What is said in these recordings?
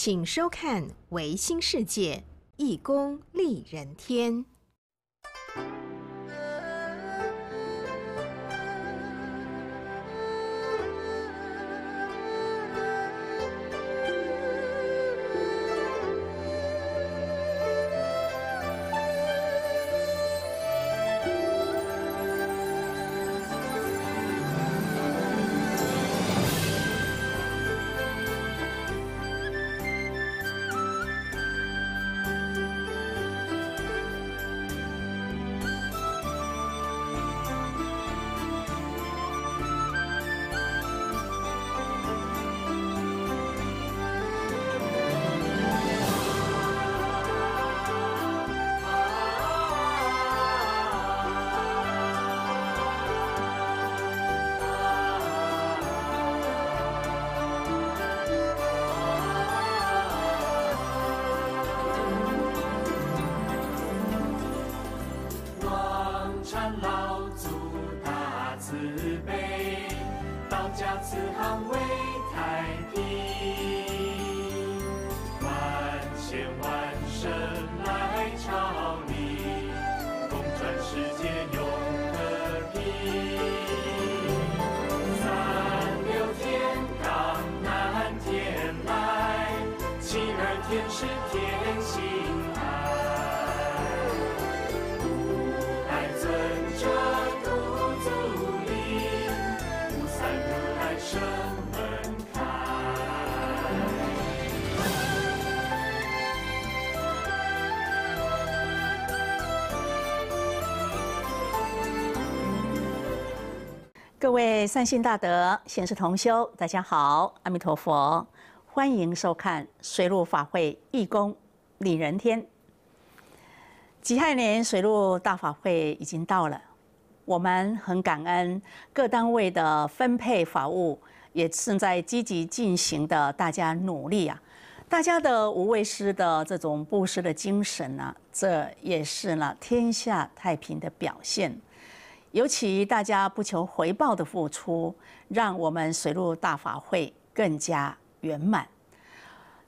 请收看《维新世界》，义工利人天。各位善信大德，现世同修，大家好，阿弥陀佛，欢迎收看水陆法会义工李仁天。己亥年水陆大法会已经到了，我们很感恩各单位的分配法务，也正在积极进行的大家努力啊，大家的无畏师的这种布施的精神呢，这也是呢天下太平的表现。尤其大家不求回报的付出，让我们水陆大法会更加圆满。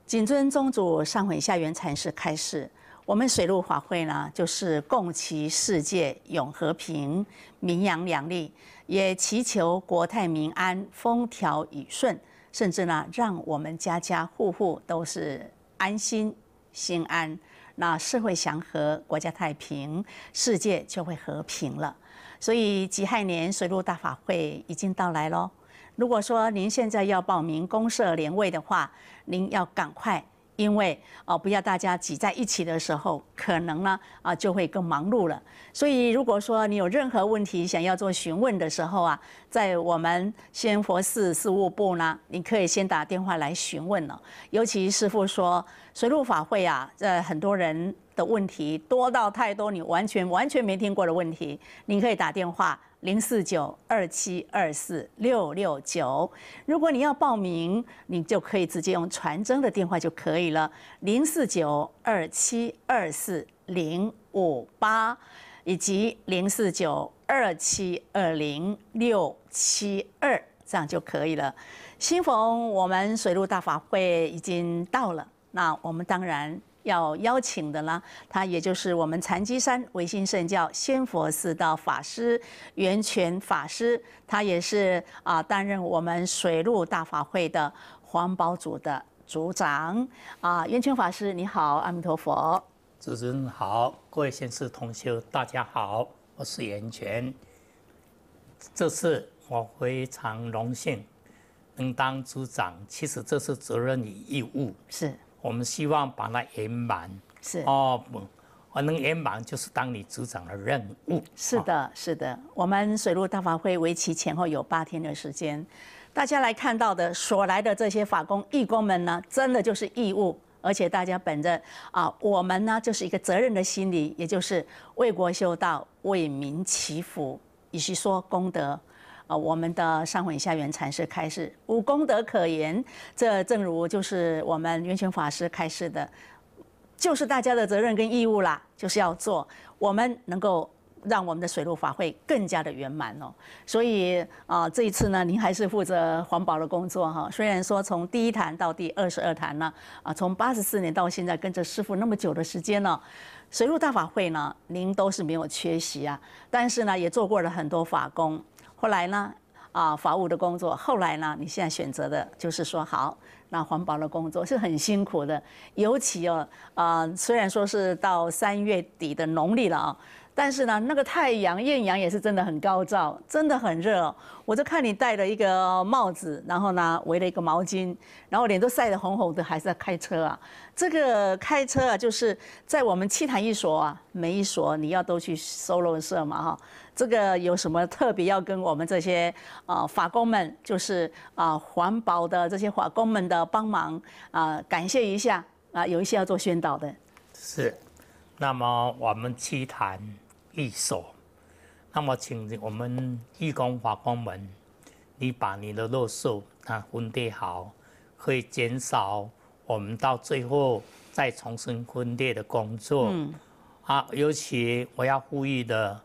谨遵宗主上悔下元禅师开示，我们水陆法会呢，就是共祈世界永和平、民扬良利，也祈求国泰民安、风调雨顺，甚至呢，让我们家家户户都是安心、心安，那社会祥和、国家太平，世界就会和平了。所以己亥年水陆大法会已经到来喽。如果说您现在要报名公社莲位的话，您要赶快，因为哦，不要大家挤在一起的时候，可能呢啊就会更忙碌了。所以如果说你有任何问题想要做询问的时候啊，在我们先佛寺事务部呢，你可以先打电话来询问了。尤其师父说水路法会啊，呃，很多人。的问题多到太多，你完全完全没听过的问题，您可以打电话零四九二七二四六六九。如果你要报名，你就可以直接用传真的电话就可以了，零四九二七二四零五八，以及零四九二七二零六七二这样就可以了。新逢我们水陆大法会已经到了，那我们当然。要邀请的呢，他也就是我们禅机山维新圣教仙佛寺的法师源泉法师，他也是啊担任我们水陆大法会的环保组的组长啊。源泉法师，你好，阿弥陀佛，主持人好，各位先师同修，大家好，我是袁泉，这次我非常荣幸能当组长，其实这是责任与义务，是。我们希望把它圆满，是哦，不，我能圆满就是当你执掌的任务。是的，是的，我们水陆大法会为期前后有八天的时间，大家来看到的所来的这些法工义工们呢，真的就是义务，而且大家本着啊，我们呢就是一个责任的心理，也就是为国修道，为民祈福，以及说功德。啊，我们的上文下元禅师开示无功德可言，这正如就是我们圆泉法师开示的，就是大家的责任跟义务啦，就是要做，我们能够让我们的水陆法会更加的圆满哦。所以啊，这一次呢，您还是负责环保的工作哈。虽然说从第一坛到第二十二坛呢，啊，从八十四年到现在，跟着师傅那么久的时间呢，水陆大法会呢，您都是没有缺席啊，但是呢，也做过了很多法工。后来呢，啊，法务的工作。后来呢，你现在选择的就是说好，那环保的工作是很辛苦的，尤其哦，啊，虽然说是到三月底的农历了啊，但是呢，那个太阳艳阳也是真的很高照，真的很热。我就看你戴了一个帽子，然后呢，围了一个毛巾，然后脸都晒得红红的，还在开车啊。这个开车啊，就是在我们七台一所啊，每一所你要都去收容社嘛哈。这个有什么特别要跟我们这些啊法工们，就是啊环保的这些法工们的帮忙啊，感谢一下啊，有一些要做宣导的。是，那么我们七谈一手，那么请我们义工法工们，你把你的垃圾啊分配好，可以减少我们到最后再重新分裂的工作。嗯。啊，尤其我要呼吁的。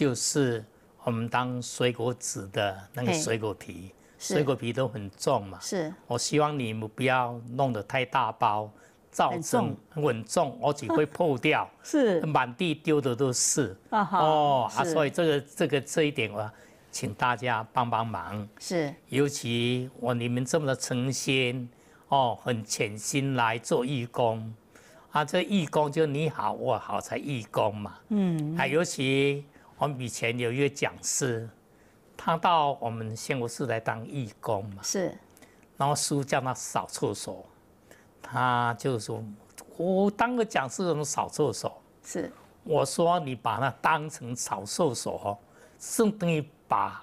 就是我们当水果纸的那个水果皮，水果皮都很重嘛。是，我希望你们不要弄得太大包，造重稳重，而且会破掉，是满地丢的都是。啊哦啊，所以这个这个这一点，我请大家帮帮忙。是，尤其我你们这么的诚心哦，很潜心来做义工，啊，这义工就你好我好才义工嘛。嗯，啊，尤其。我们以前有一位讲师，他到我们仙国寺来当义工嘛，是，然后师傅叫他扫厕所，他就说：“我当个讲师能扫厕所？”是，我说：“你把它当成扫厕所，是等于把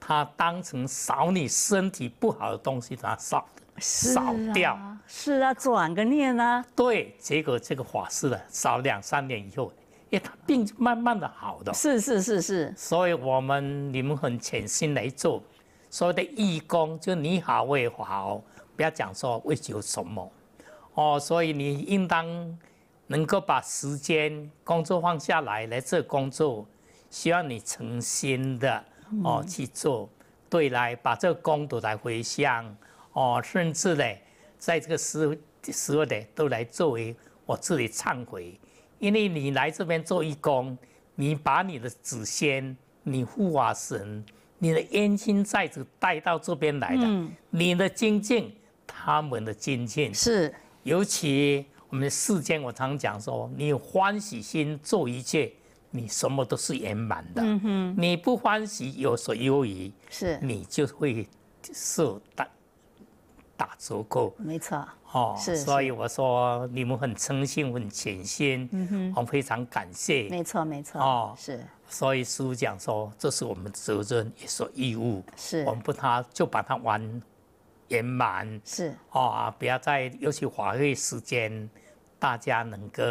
它当成扫你身体不好的东西，把它扫扫掉。”是啊，转个念啊。对，结果这个法师的扫两三年以后。也，他病慢慢的好的，是是是是，所以我们你们很潜心来做，所有的义工就你好我也好，不要讲说为求什么，哦，所以你应当能够把时间工作放下来来做工作，希望你诚心的哦去做，对，来把这个功德来回向，哦，甚至呢，在这个时时候呢，都来作为我自己忏悔。因为你来这边做义工，你把你的祖先、你护法神、你的冤亲债主带到这边来的，你的精进，他们的精进是。尤其我们世间，我常讲说，你有欢喜心做一切，你什么都是圆满的。嗯你不欢喜，有所忧疑，是，你就会受到。打足够，没错，哦，是，所以我说你们很诚信，很虔心，嗯哼，我非常感谢。没错，没错，哦，是。所以师傅讲说，这是我们责任，也是义务。是，我们不他就把它完圆满。是，哦，不要再，尤其华月时间，大家能够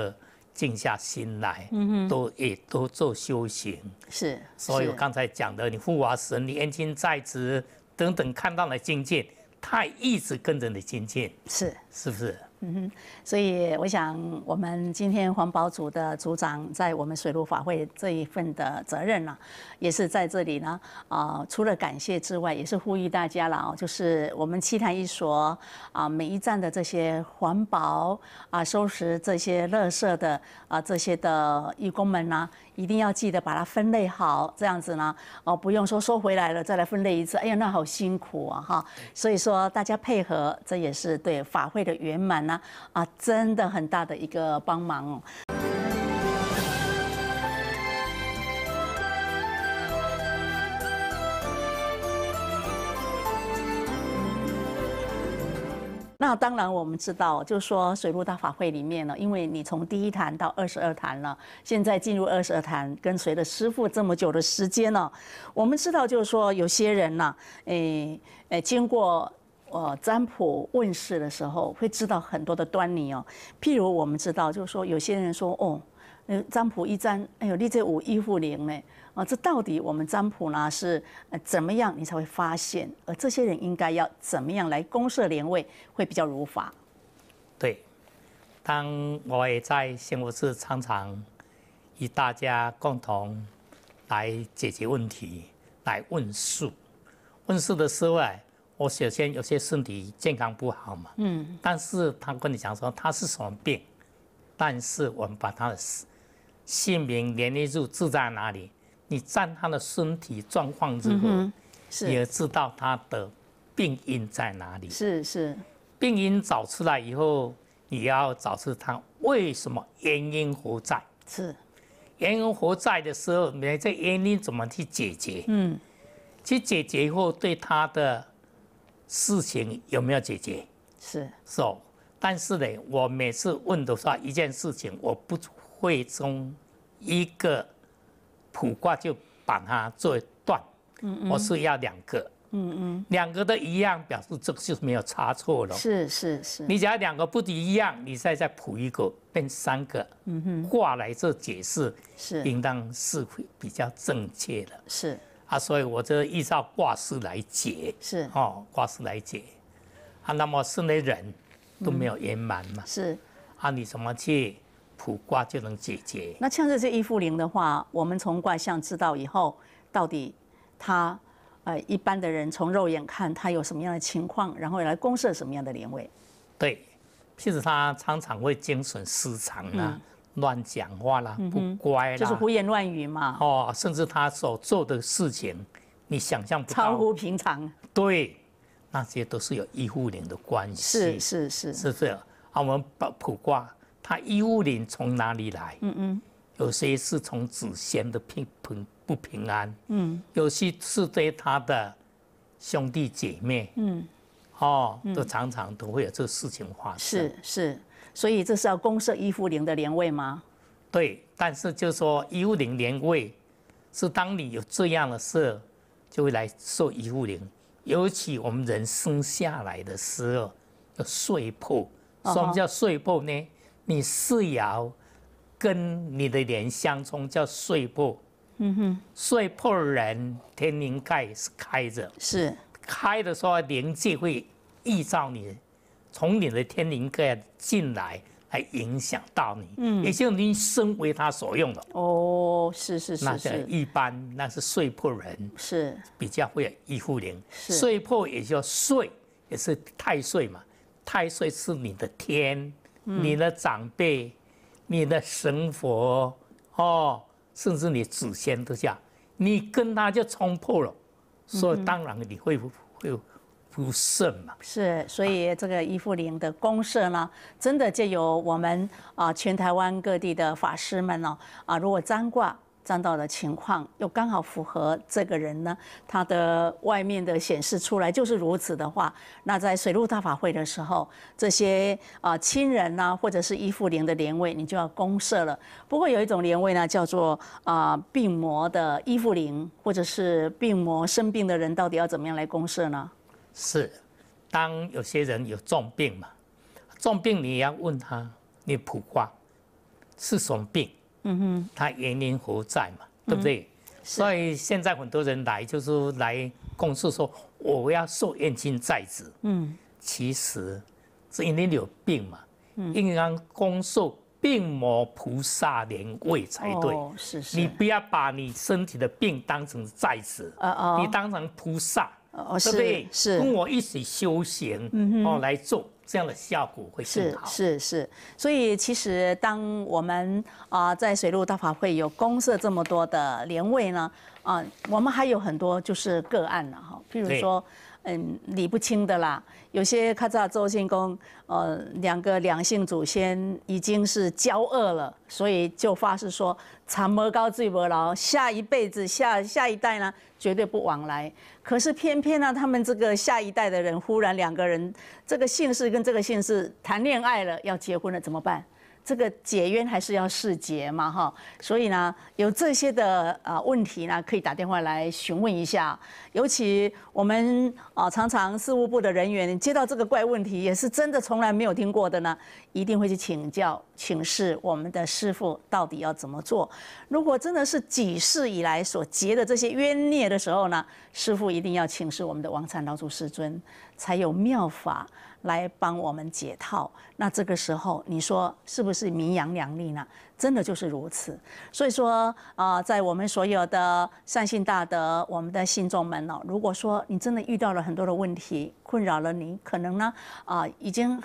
静下心来，嗯哼，多也多做修行。是，所以我刚才讲的，你护法神，你恩亲在职等等，看到了境界。他一直跟着你前进，是是不是？嗯哼，所以我想，我们今天环保组的组长在我们水陆法会这一份的责任呢，也是在这里呢。啊，除了感谢之外，也是呼吁大家了哦，就是我们七台一所啊，每一站的这些环保啊，收拾这些垃圾的啊，这些的义工们呢，一定要记得把它分类好，这样子呢，哦，不用说收回来了再来分类一次，哎呀，那好辛苦啊哈。所以说大家配合，这也是对法会的圆满。那啊，真的很大的一个帮忙哦。那当然，我们知道，就是说水陆大法会里面呢，因为你从第一坛到二十二坛了，现在进入二十二坛，跟随了师傅这么久的时间呢，我们知道，就是说有些人呢，诶诶，经过。呃占卜问世的时候会知道很多的端倪哦。譬如我们知道，就是说有些人说，哦，呃，占卜一占，哎呦，立这五一护灵呢，啊，这到底我们占卜呢是怎么样，你才会发现？而这些人应该要怎么样来公设联位会比较如法？对，当我也在幸福寺常常与大家共同来解决问题，来问术，问术的时候啊。我首先有些身体健康不好嘛，嗯，但是他跟你讲说他是什么病，但是我们把他的姓名连龄、住，住在哪里？你占他的身体状况之后，也知道他的病因在哪里。是是，病因找出来以后，你要找出他为什么原因何在？是，原因何在的时候，你这原因怎么去解决？嗯，去解决以后对他的。事情有没有解决？是是 so, 但是呢，我每次问的话，一件事情我不会从一个卜卦就把它做断。嗯嗯，我是要两个。嗯嗯，两个都一样，表示这个就是没有差错了。是是是。你只要两个不一样，你再再卜一个，变三个。嗯哼。卦来做解释是，应当是会比较正确的。是。啊，所以我就依照卦势来解，是哦，卦势来解。啊，那么室内人都没有圆满嘛？是。啊，你怎么去卜卦就能解决？那像这些衣服灵的话，我们从卦象知道以后，到底他呃，一般的人从肉眼看他有什么样的情况，然后来公设什么样的灵位？对，譬如他常常会精神失常啊。乱讲话啦，不乖了，就是胡言乱语嘛。哦，甚至他所做的事情，你想象不超乎平常。对，那些都是有医护灵的关系。是是是是这。啊，我们把普卦，他医护灵从哪里来？嗯嗯，有些是从子贤的平平不平安。嗯，有些是对他的兄弟姐妹。嗯。哦，都常常都会有这事情发生，是是，所以这是要公社一五零的年位吗？对，但是就是说一五零年位是当你有这样的事，就会来受一五零。尤其我们人生下来的时候要碎破，什么叫碎破呢？你四爻跟你的年相冲叫碎破。嗯哼，碎破人天灵盖是开着。是。开的时候，灵气会依照你，从你的天灵盖进来，来影响到你。嗯，也就你身为他所用了。哦，是是是，那是一般，那是碎破人，是比较会易护灵。碎破也叫碎，也是太岁嘛。太岁是你的天，你的长辈，你的神佛，哦，甚至你祖先之下，你跟他就冲破了。所以当然你会会不慎嘛，是，所以这个伊福林的公社呢，真的就有我们啊，全台湾各地的法师们呢，啊，如果占卦。占到的情况又刚好符合这个人呢，他的外面的显示出来就是如此的话，那在水陆大法会的时候，这些啊亲人呐，或者是依附灵的灵位，你就要公设了。不过有一种灵位呢，叫做啊病魔的依附灵，或者是病魔生病的人，到底要怎么样来公设呢？是，当有些人有重病嘛，重病你也要问他，你普卦是什么病？嗯哼，他原因何在嘛？对不对？所以现在很多人来就是来供诉说，我要受冤亲债子。嗯，其实是因为你有病嘛。嗯，应该供受病魔菩萨连位才对。哦，是是。你不要把你身体的病当成债子，啊啊！你当成菩萨，哦，对不对？是跟我一起修行，哦，来做。这样的效果会更好。是是是，所以其实当我们啊在水陆大法会有公设这么多的莲位呢，啊，我们还有很多就是个案了哈，譬如说，嗯，理不清的啦，有些他在周信公，呃，两个两姓祖先已经是交恶了，所以就发誓说长劳高最薄劳，下一辈子下下一代呢。绝对不往来，可是偏偏呢，他们这个下一代的人忽然两个人这个姓氏跟这个姓氏谈恋爱了，要结婚了，怎么办？这个解冤还是要释结嘛，哈，所以呢，有这些的啊问题呢，可以打电话来询问一下。尤其我们啊，常常事务部的人员接到这个怪问题，也是真的从来没有听过的呢，一定会去请教、请示我们的师傅到底要怎么做。如果真的是几世以来所结的这些冤孽的时候呢，师傅一定要请示我们的王禅老祖师尊，才有妙法。来帮我们解套，那这个时候你说是不是名扬两利呢？真的就是如此。所以说啊，在我们所有的善信大德，我们的信众们哦，如果说你真的遇到了很多的问题，困扰了你，可能呢啊已经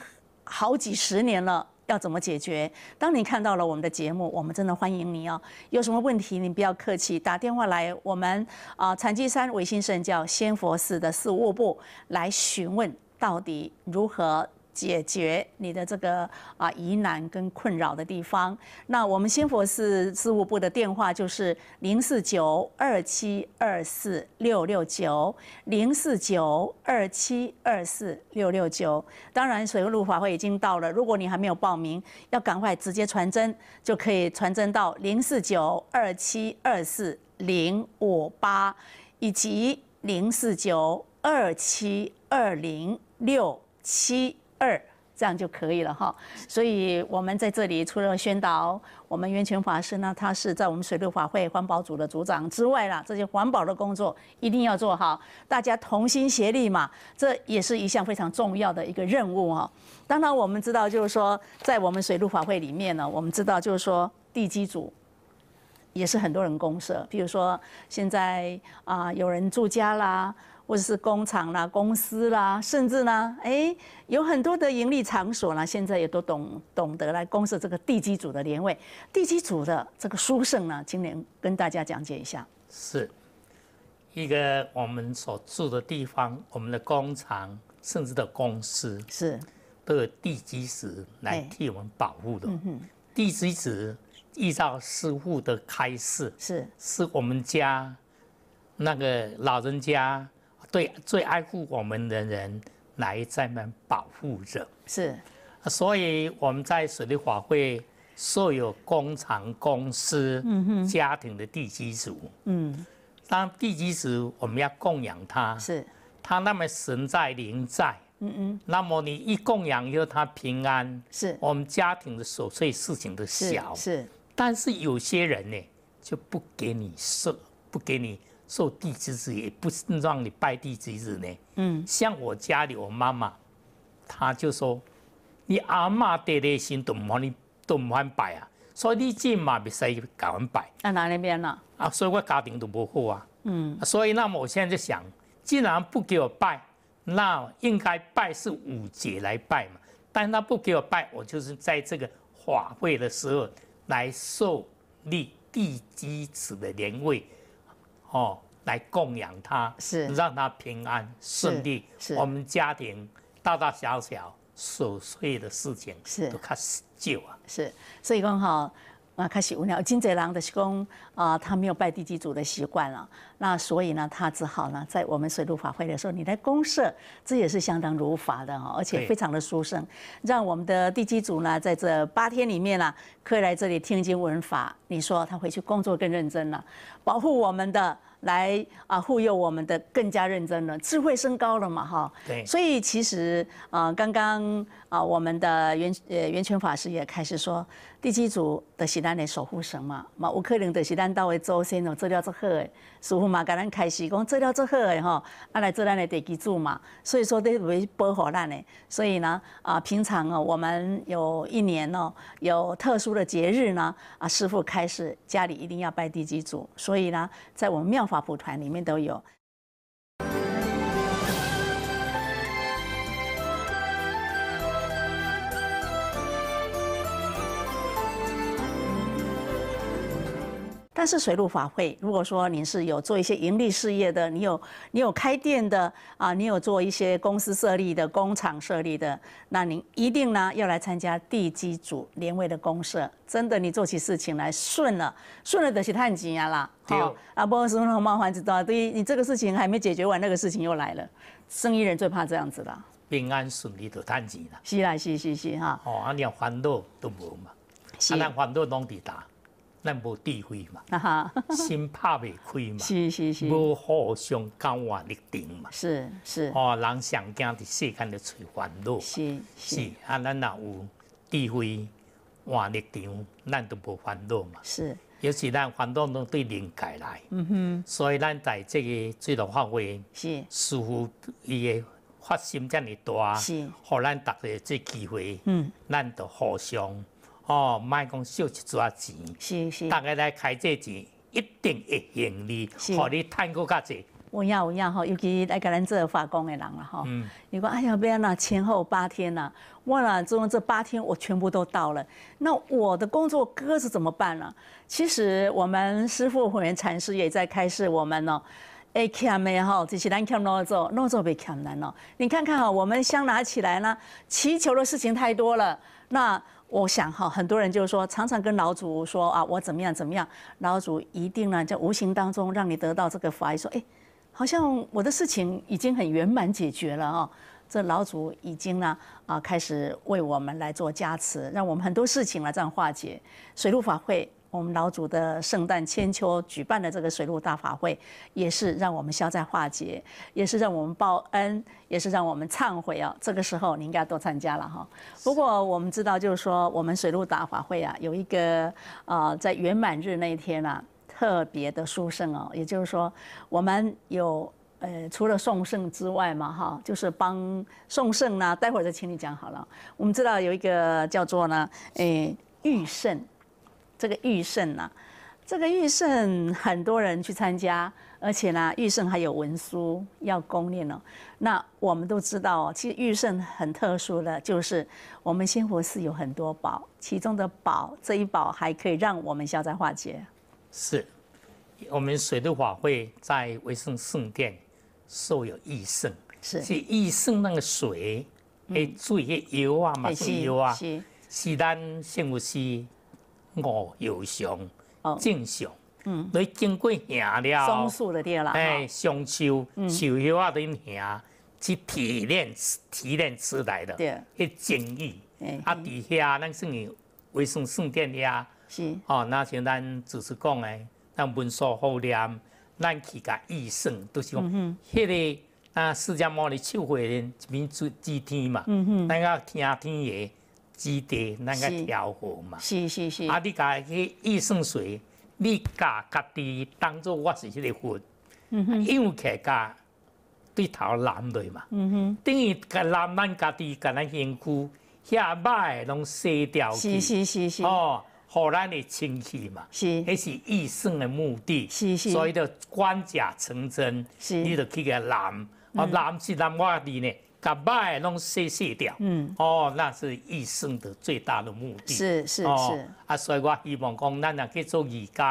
好几十年了，要怎么解决？当你看到了我们的节目，我们真的欢迎你哦。有什么问题，你不要客气，打电话来我们啊，禅基山维新圣教仙佛寺的事务部来询问。到底如何解决你的这个啊疑难跟困扰的地方？那我们新佛寺事务部的电话就是零四九二七二四六六九，零四九二七二四六六九。当然，水陆法会已经到了，如果你还没有报名，要赶快直接传真就可以传真到零四九二七二四零五八以及零四九二七二零。六七二这样就可以了哈，所以我们在这里除了宣导，我们源泉法师呢，他是在我们水陆法会环保组的组长之外啦，这些环保的工作一定要做好，大家同心协力嘛，这也是一项非常重要的一个任务哈。当然我们知道，就是说在我们水陆法会里面呢，我们知道就是说地基组也是很多人公社，比如说现在啊有人住家啦。或者是工厂啦、公司啦，甚至呢，哎，有很多的盈利场所呢，现在也都懂懂得来公示这个地基组的年位。地基组的这个书圣呢，今年跟大家讲解一下，是一个我们所住的地方，我们的工厂，甚至的公司，是都有地基石来替我们保护的。嗯嗯，地基石依照师傅的开示，是是我们家那个老人家。对最爱护我们的人来在们保护着，是，所以我们在水利法会设有工厂公司，嗯哼，家庭的地基主，嗯，当地基主我们要供养他，是，他那么神在灵在，嗯嗯，那么你一供养以后他平安，是，我们家庭的琐碎事情的小，是，但是有些人呢就不给你设，不给你。受地之子也不让你拜地之子呢。嗯，像我家里我妈妈，她就说：“你阿妈爹爹心都唔你，都唔肯拜啊。”所以你进嘛别使搞俺拜。啊，哪里边呢？啊，所以我家庭都不好啊。嗯，所以那么我现在就想，既然不给我拜，那应该拜是五节来拜嘛。但他不给我拜，我就是在这个法会的时候来受立地基子的年位。哦，来供养他，是让他平安顺利。是，我们家庭大大小小琐碎的事情，是都靠始救啊。是，所以讲哈。啊，开始无聊。金泽郎的是公啊，他没有拜地基主的习惯了，那所以呢，他只好呢，在我们水陆法会的时候，你来公社，这也是相当如法的哈，而且非常的殊胜，让我们的地基主呢，在这八天里面啊，可以来这里听经闻法。你说他回去工作更认真了，保护我们的，来啊护佑我们的更加认真了，智慧升高了嘛哈。对。所以其实啊，刚刚啊，我们的袁袁泉法师也开始说。地基组就是咱的守护神嘛，嘛有可能就是咱到位祖先哦做了做好的，师傅嘛跟咱开始讲做了做好的吼，啊来做咱的第基组嘛，所以说得为保护咱诶。所以呢啊平常哦我们有一年哦有特殊的节日呢啊师傅开始家里一定要拜地基组，所以呢在我们妙法普团里面都有。但是水陆法会，如果说你是有做一些盈利事业的，你有你有开店的啊，你有做一些公司设立的、工厂设立的，那您一定呢要来参加地基组联会的公社。真的，你做起事情来顺了，顺了得去赚钱啦。好，啊，不然什么什知道，烦就对，你这个事情还没解决完，那个事情又来了。生意人最怕这样子了。平安顺利就赚钱了。是啦，是是是哈。哦，啊，连烦恼都没嘛，啊，连烦恼都唔打。咱无智慧嘛，心拍未开嘛，是是是，无互相交换立场嘛，是是。哦，人上惊伫世间咧找烦恼，是是。啊，咱若有智慧换立场，咱都无烦恼嘛。是，有时咱烦恼拢对邻界来，嗯哼。所以咱在即个最大发挥，是师乎伊诶发心遮尔大，是，互咱逐个这机会，嗯，咱都互相。哦，卖讲少一抓钱，是是，大家来开这钱，一定会盈利，何你赚够价钱？我影我影哈，尤其来给咱这儿打工的人了哈，嗯，你讲哎呀不要啦，前后八天呐，我啦，总共这八天我全部都到了，那我的工作鸽子怎么办呢？其实我们师傅会员禅师也在开示我们呢。哎，欠的哈，这些难欠，老早老早被欠难了。你看看哈，我们相拿起来呢，祈求的事情太多了。那我想哈，很多人就是说，常常跟老祖说啊，我怎么样怎么样，老祖一定呢，在无形当中让你得到这个法，说哎，好像我的事情已经很圆满解决了哦，这老祖已经呢啊，开始为我们来做加持，让我们很多事情来这样化解。水陆法会。我们老祖的圣诞千秋举办的这个水陆大法会，也是让我们消灾化解，也是让我们报恩，也是让我们忏悔哦。这个时候你应该都参加了哈。不过我们知道，就是说我们水陆大法会啊，有一个啊，在圆满日那一天啊，特别的殊胜哦。也就是说，我们有呃，除了送圣之外嘛哈，就是帮送圣呢，待会儿再请你讲好了。我们知道有一个叫做呢，呃，御圣。这个玉圣呢，这个玉圣很多人去参加，而且呢，玉圣还有文书要供念呢。那我们都知道其实玉圣很特殊的，就是我们新佛寺有很多宝，其中的宝这一宝还可以让我们消灾化解。是，我们水陆法会在维圣圣殿受有益圣，是，是益浴圣那个水，哎、注意油啊，嘛，麻油啊，是咱新佛寺。五有常，正常。嗯，你经过行了，松树的电了，哎，松树、树叶啊，你行去提炼、提炼出来的，一精液。哎，啊底下，咱算你维生素电的是。哦，那像咱主是讲的，咱文所未念，咱去甲医生都是讲，迄个啊释迦牟尼手慧的一面出祭天嘛。嗯哼。咱要听天爷。基地那个调和嘛，是是是。啊，你家去易算水，你家家己当做我是迄个粉，嗯哼，因为客家对头染对嘛，嗯哼，等于个染咱家己个咱香菇，遐歹拢洗掉，是是是是，哦，互咱的清气嘛，是，迄是易算的目的，是是，所以着观假成真，是，你着去个染，我染是染我地呢。甲摆拢卸卸掉，嗯，哦，那是一生的最大的目的，是是是，啊，所以我希望讲，咱啊去做义工，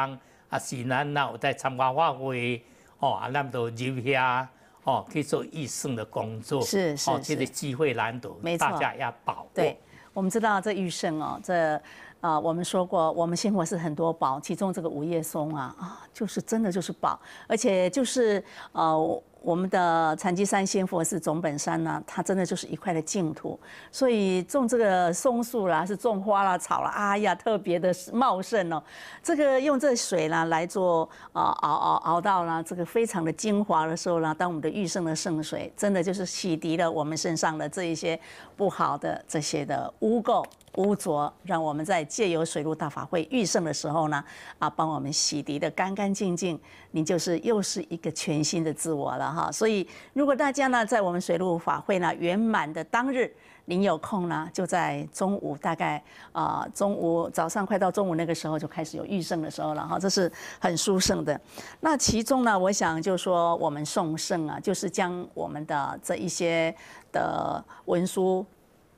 啊，是咱啊有在参加晚会，哦，啊，那么多入下，哦，去做玉生的工作，是是是，这个机会难得，没错，大家要把握。对，我们知道这玉生哦，这啊，我们说过，我们生活是很多宝，其中这个五叶松啊，啊，就是真的就是宝，而且就是呃。我们的禅基山仙佛寺总本山呢，它真的就是一块的净土，所以种这个松树啦，是种花啦、草啦，哎呀，特别的茂盛哦。这个用这水啦来做啊，熬熬熬到了这个非常的精华的时候啦，当我们的玉圣的圣水，真的就是洗涤了我们身上的这一些不好的这些的污垢。污浊，让我们在借由水陆大法会浴圣的时候呢，啊，帮我们洗涤的干干净净，您就是又是一个全新的自我了哈。所以，如果大家呢，在我们水陆法会呢圆满的当日，您有空呢，就在中午大概啊，中午早上快到中午那个时候就开始有浴圣的时候了哈，这是很殊胜的。那其中呢，我想就说我们送圣啊，就是将我们的这一些的文书。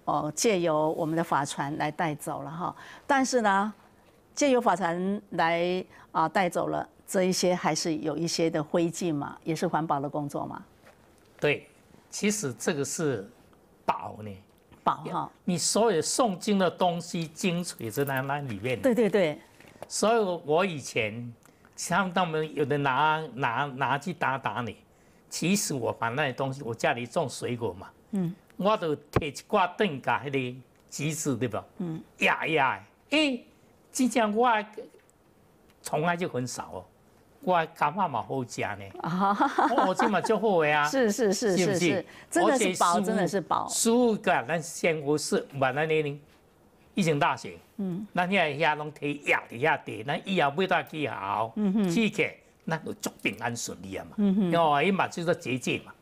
哦，借由我们的法船来带走了哈，但是呢，借由法船来啊带走了这一些，还是有一些的灰烬嘛，也是环保的工作嘛。对，其实这个是宝呢，宝哈，你所有诵经的东西精髓在那里面对对对，所以我以前像他们有的拿拿拿去打打你，其实我把那些东西，我家里种水果嘛，嗯。我就摕一挂蛋加迄个橘子，对不？嗯。压压的，诶，之前我从来就很少哦，我感觉嘛好食呢。啊我这么就好啊，是是是是是，真的是薄，真的是薄。书个咱先不是，不然年龄一生大事。嗯。咱遐遐拢提压底下底，咱以后不单起好，起起，那就祝平安顺利啊嘛。嗯哼。有啊，伊嘛就做节俭嘛。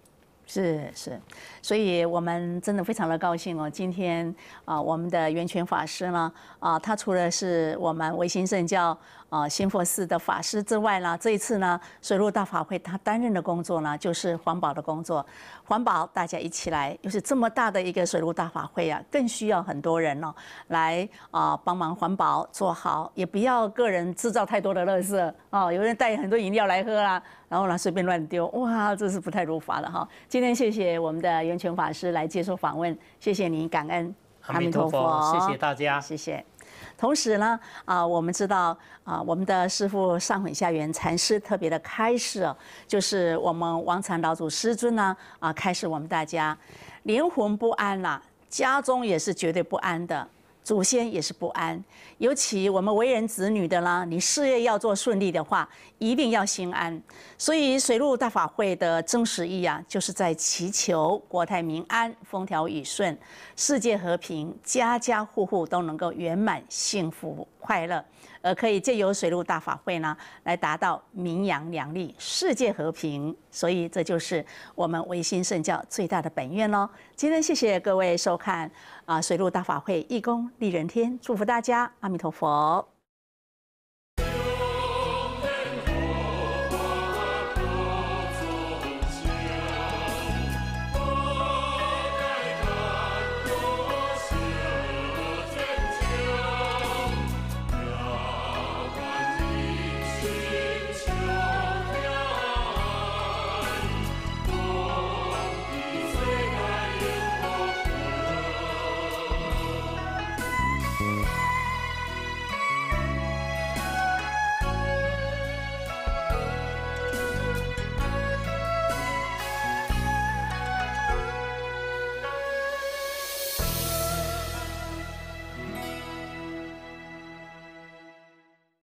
是是，所以我们真的非常的高兴哦。今天啊，我们的源泉法师呢，啊，他除了是我们维新圣教。哦，新佛寺的法师之外呢，这一次呢，水陆大法会他担任的工作呢，就是环保的工作。环保，大家一起来，又是这么大的一个水陆大法会啊，更需要很多人哦，来啊帮忙环保做好，也不要个人制造太多的垃圾哦。有人带很多饮料来喝啦，然后呢随便乱丢，哇，这是不太如法的哈。今天谢谢我们的源泉法师来接受访问，谢谢您，感恩阿弥陀佛，谢谢大家，谢谢。同时呢，啊，我们知道啊，我们的师父上混下元禅师特别的开示，就是我们王禅老祖师尊呢，啊，开示我们大家灵魂不安了，家中也是绝对不安的。祖先也是不安，尤其我们为人子女的啦，你事业要做顺利的话，一定要心安。所以水陆大法会的真实意啊，就是在祈求国泰民安、风调雨顺、世界和平、家家户户都能够圆满幸福快乐，而可以借由水陆大法会呢，来达到民扬良利、世界和平。所以这就是我们维新圣教最大的本愿喽。今天谢谢各位收看。啊，水陆大法会，义工利人天，祝福大家，阿弥陀佛。